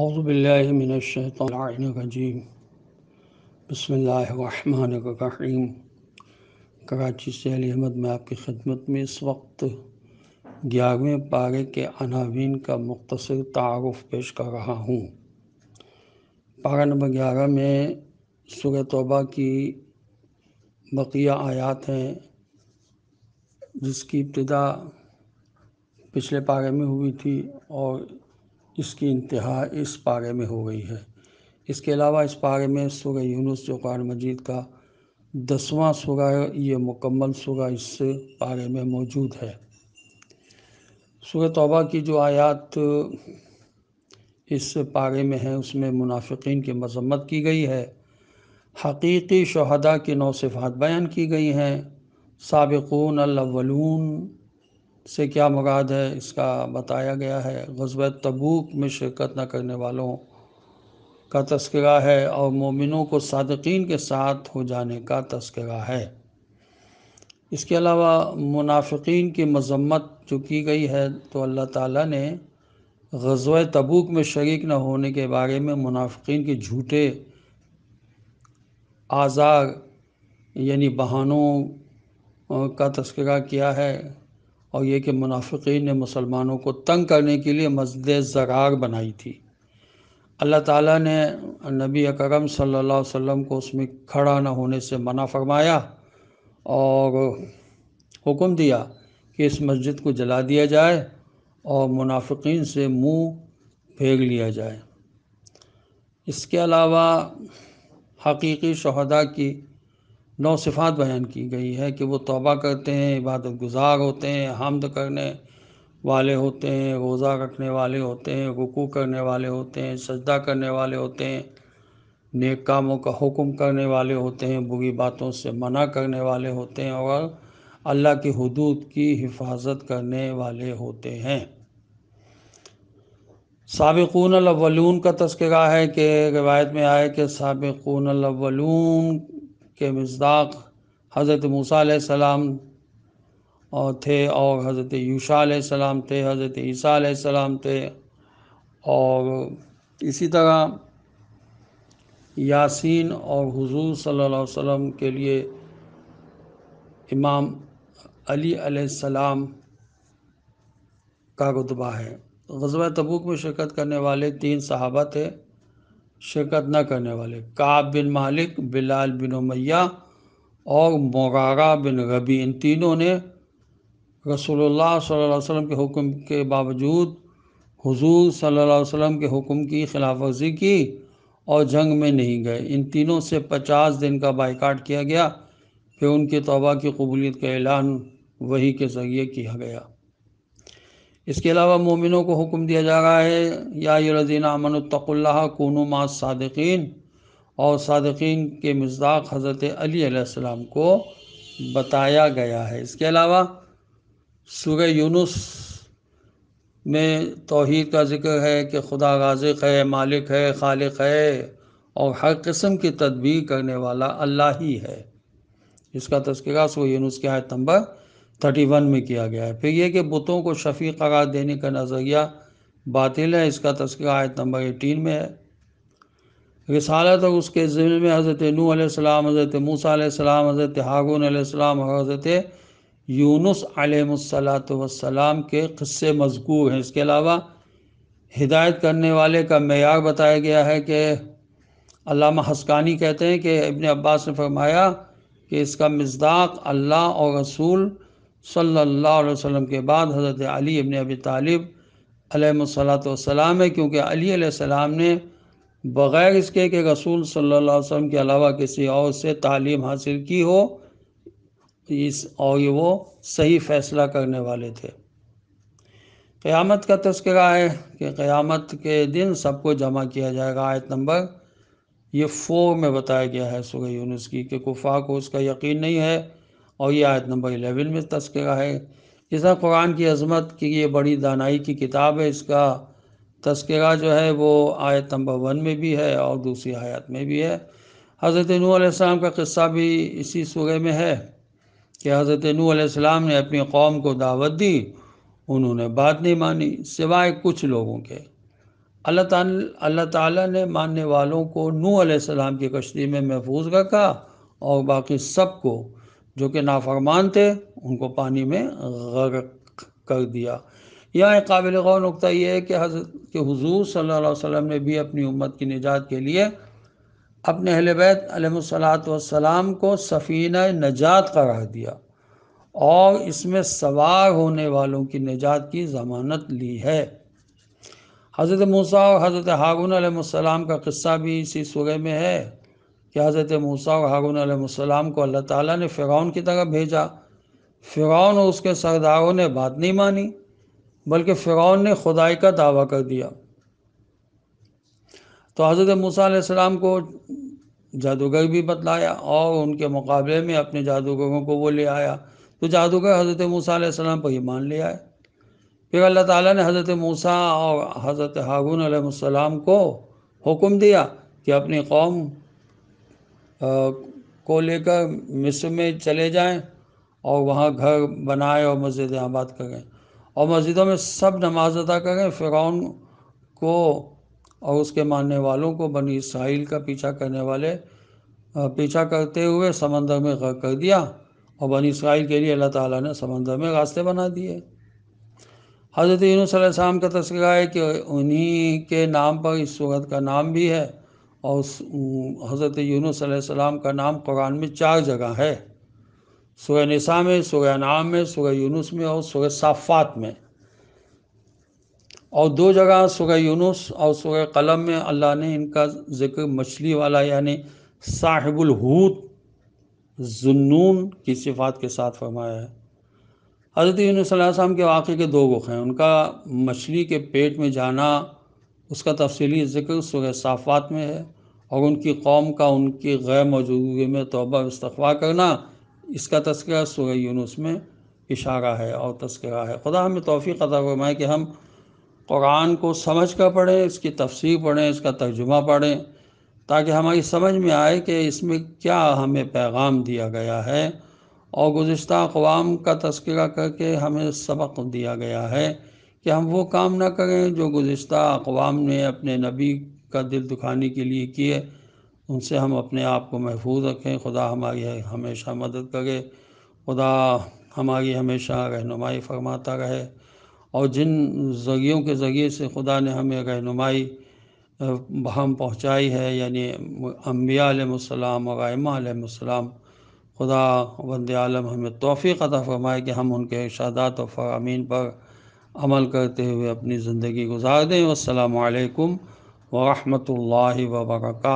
अज़बिल्लिनशैतरजीम बसमीम कराची से अली अहमद में आपकी खिदमत में इस वक्त ग्यारहवें पारे के अनावीन का मुख्तर तारफ़ पेश कर रहा हूँ पारा नंबर ग्यारह में सूर्य तोबा की बकिया आयात हैं जिसकी इब्तदा पिछले पारे में हुई थी और इसकी इंतहा इस पारे में हो गई है इसके अलावा इस पारे में सुर यूनुस जो कुरान मजीद का दसवां सुरह ये मुकम्मल सुरह इस पारे में मौजूद है सुर तौबा की जो आयात इस पारे में है उसमें मुनाफिकीन की मजम्मत की गई है हकीकी शहदा की नौ सिफात बयान की गई हैं सबकून अव्वलून से क्या मुराद है इसका बताया गया है गजब तबूक में शिरकत न करने वालों का तस्करा है और मोमिनों को सदकिन के साथ हो जाने का तस्करा है इसके अलावा मुनाफिकीन की मजम्मत जो की गई है तो अल्लाह ताला ने गजब तबूक में शरीक न होने के बारे में मुनाफिकीन के झूठे आज़ार यानी बहानों का तस्करा किया है और ये कि मुनाफिक ने मुसलमानों को तंग करने के लिए मस्जिद ज़रार बनाई थी अल्लाह ताला ने नबी अकरम सल्लल्लाहु अलैहि वसल्लम को उसमें खड़ा न होने से मना फरमाया और हुक्म दिया कि इस मस्जिद को जला दिया जाए और मुनाफिकीन से मुंह फेर लिया जाए इसके अलावा हकीकी शहदा की नौ सिफात बयान की गई है कि वो तौबा करते हैं इबादत गुजार होते हैं हमद करने वाले होते हैं रोज़ा रखने वाले होते हैं रुकू करने वाले होते हैं सजदा करने वाले होते हैं नेक कामों का हुक्म करने वाले होते हैं बुरी बातों से मना करने वाले होते हैं और अल्लाह की हदूद की हिफाजत करने वाले होते हैं सबकून अलवलून का तस्करा है कि रिवायत में आए कि सबकून अलवलून के मजदाक हज़रत मूसा सलाम और थे और हज़रत यूशा सलाम थे हज़रत ईसा सलाम थे और इसी तरह यासीन और हुजूर सल्लल्लाहु अलैहि वसल्लम के लिए इमाम अली सलाम का रुतबा है गजब तबूक में शिरकत करने वाले तीन सहाबा थे शिरकत न करने वाले काब बिन मालिक बिलाल बिन उमैया और मोगारा बिन रबी इन तीनों ने रसोल्ला वसल्लम के हुक्म के बावजूद हुजूर सल्लल्लाहु अलैहि वसल्लम के हुक्म की खिलाफ वर्जी की और जंग में नहीं गए इन तीनों से पचास दिन का बाइकाट किया गया फिर उनकी तोबा की कबूलियत का ऐलान वही के ज़रिए किया गया इसके अलावा मोमिनों को हुक्म दिया जा रहा है या रजीन अमनतल्ला कून मादक़ीन और सदकिन के मजाक हज़रत अलीसम को बताया गया है इसके अलावा सुर यूनुस में तोहद का जिक्र है कि खुदा गाजिक है मालिक है खालिक है और हर किस्म की तदबीर करने वाला अल्लाह ही है इसका तस्करा सुर यूनुस के आयत नंबर थर्टी वन में किया गया है फिर यह कि बुतों को शफी करार देने का नज़रिया बातिल है इसका तस्करा आयत नंबर एटीन में है रिसालत और उसके ज़िल में हज़रत नू आम हज़रत मूसा आसमाम हज़रत हागुन आसमाम और हज़रत यूनुस आलमसलात के क़स्से मजकूर हैं इसके अलावा हिदायत करने वाले का मैार बताया गया है कि अलामा हस्कानी कहते हैं कि इबन अब्बास ने फरमाया कि इसका मजदाक अल्लाह और रसूल सल्लल्लाहु अलैहि वसल्लम के बाद हज़रत अली इबन अबी तालिब अलैहिस्सलात वसलाम है क्योंकि अली अलैहिस्सलाम ने बग़ैर इसके कि रसूल सल्लल्लाहु अलैहि वसल्लम के अलावा किसी और से तालीम हासिल की हो इस और ये वो सही फ़ैसला करने वाले थे क़यामत का तस्करा है कि क़यामत के दिन सबको जमा किया जाएगा आयत नंबर ये फोर में बताया गया है सुगह यूनुस की कि कुफा को उसका यकीन नहीं है और ये आयत नंबर एलेवन में तस्करा है जैसा कुरान की अजमत की ये बड़ी दानाई की किताब है इसका तस्करा जो है वो आयत नंबर वन में भी है और दूसरी आयत में भी है हज़रत नूसम का किस्सा भी इसी सूर्य में है कि हज़रत नूसम ने अपनी कौम को दावत दी उन्होंने बात नहीं मानी सिवाय कुछ लोगों के अल्लाह अल्लाह ताला ने मानने वालों को नू सलाम की कश्ती में महफूज रखा और बाकी सबको जो कि नाफरमान थे उनको पानी में गर्क कर दिया यहाँ काबिल गौर नुकता यह है कि हजरत के हजूर सल्ला वसम ने भी अपनी उम्मत की निजात के लिए अपने अहल बैत वसलाम को सफ़ीन नजात करार दिया और इसमें सवार होने वालों की निजात की ज़मानत ली है हज़रत मूसा और हज़रत हारून का क़स्सा भी इसी सुरह में है कि हज़रत मूसा और हारून आसमाम को अल्लाह ताला ने फ़िरौन की तरफ भेजा फ़िरौन और उसके सरदारों ने बात नहीं मानी बल्कि फ़िरौन ने खुदाई का दावा कर दिया तो हज़रत मूसा को जादूगर भी बतलाया और उनके मुकाबले में अपने जादूगरों को वो ले आया तो जादूगर हज़रत मूसा आसमाम पर ईमान ले आए फिर अल्लाह ताला ने हज़रत मूसा और हज़रत हारून आसलम को हुक्म दिया कि अपनी कौम को लेकर मिस्र में चले जाएं और वहाँ घर बनाए और मस्जिद आबाद करें और मस्जिदों में सब नमाज अदा करें फ़िरौन को और उसके मानने वालों को बनी इसराइल का पीछा करने वाले पीछा करते हुए समंदर में गर्क कर दिया और बनी इसराइल के लिए अल्लाह ताला ने समंदर में रास्ते बना दिए हज़रत यूनुसम का तस्करा है कि उन्हीं के नाम पर इस सूरत का नाम भी है और हज़रत यूनुस सलाम का नाम कुरान में चार जगह है सुरह निसा में सुरह नाम में सुरह यूनुस में और सुरह साफ़ात में और दो जगह सुरह यूनुस और सुरह कलम में अल्लाह ने इनका जिक्र मछली वाला यानी साहिबुलहूत जुनून की सिफात के साथ फरमाया है हज़रत यूनुस के वाक़े के दो रुख हैं उनका मछली के पेट में जाना उसका तफसली ज़िक्र सुर साफ़ात में है और उनकी कौम का उनके गैर मौजूदगी में तोबा इस्तवा करना इसका तस्करा सुर यूनुस में इशारा है और तस्करा है खुदा हमें तोफ़ी अदा फरमाए कि हम कुरान को समझ कर पढ़ें इसकी तफसीर पढ़ें इसका तर्जुमा पढ़ें ताकि हमारी समझ में आए कि इसमें क्या हमें पैगाम दिया गया है और गुज्त अवाम का तस्करा करके हमें सबक दिया गया है कि हम वो काम ना करें जो गुज्त अकवाम ने अपने नबी का दिल दुखाने के लिए किए उनसे हम अपने आप को महफूज रखें खुदा हमारी हमेशा मदद करे खुदा हमारी हमेशा रहनुमाई फरमाता रहे और जिन जगियों के ज़रिए से खुदा ने हमें रहनुमाई हम पहुँचाई है यानी अम्बियालम और खुदा वंद आलम हमें तोफ़ी का फरमाए कि हम उनके इशादात और फरामीन पर अमल करते हुए अपनी ज़िंदगी गुजार दें वालकम वरहमल वर्का